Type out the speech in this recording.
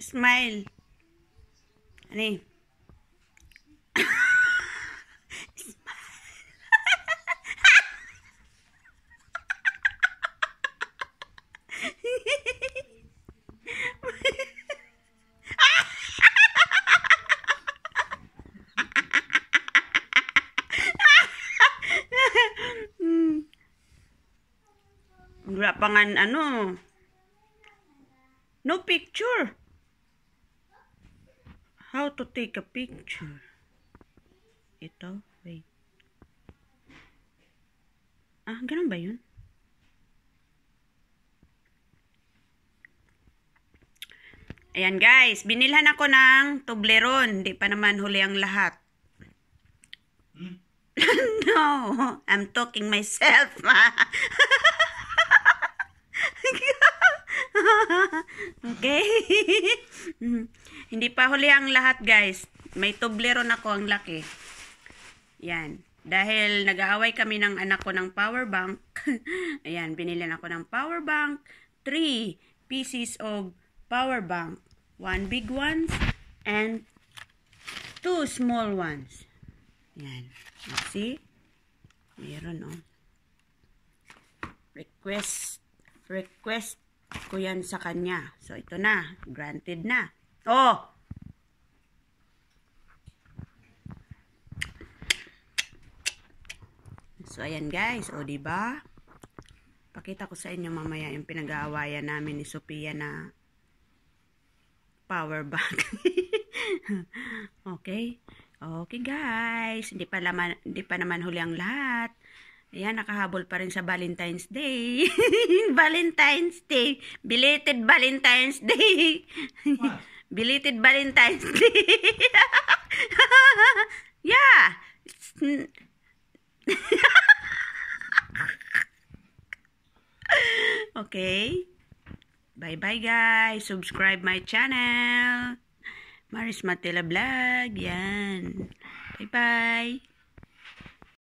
Smile. Ani? Smile. Eh? Wala pa nga ano. No picture. How to take a picture? Ito, wait. Ah, ganun ba yun? Ayan guys, binilhan ako ng tubleron. Hindi pa naman huli ang lahat. Hmm? no, I'm talking myself. okay? Hindi pa huli ang lahat guys. May tobleron ako ang laki. Yan. Dahil nag-aaway kami ng anak ko ng power bank. Ayan, binilan ako ng power bank. 3 pieces of power bank. One big ones and two small ones. Yan. Let's see? Meron oh. Request. Request ko yan sa kanya. So, ito na. Granted na. Oh. So, ayan guys. O, ba? Diba? Pakita ko sa inyo mamaya yung pinag-aawayan namin ni Sophia na power bank. okay? Okay guys. Hindi pa, laman, hindi pa naman huli ang lahat. Ayan, nakahabol pa rin sa Valentine's Day. Valentine's Day. Belated Valentine's Day. belated Valentine's Day. yeah. okay. Bye-bye guys. Subscribe my channel. Maris Matela Vlog. Yan. Bye-bye.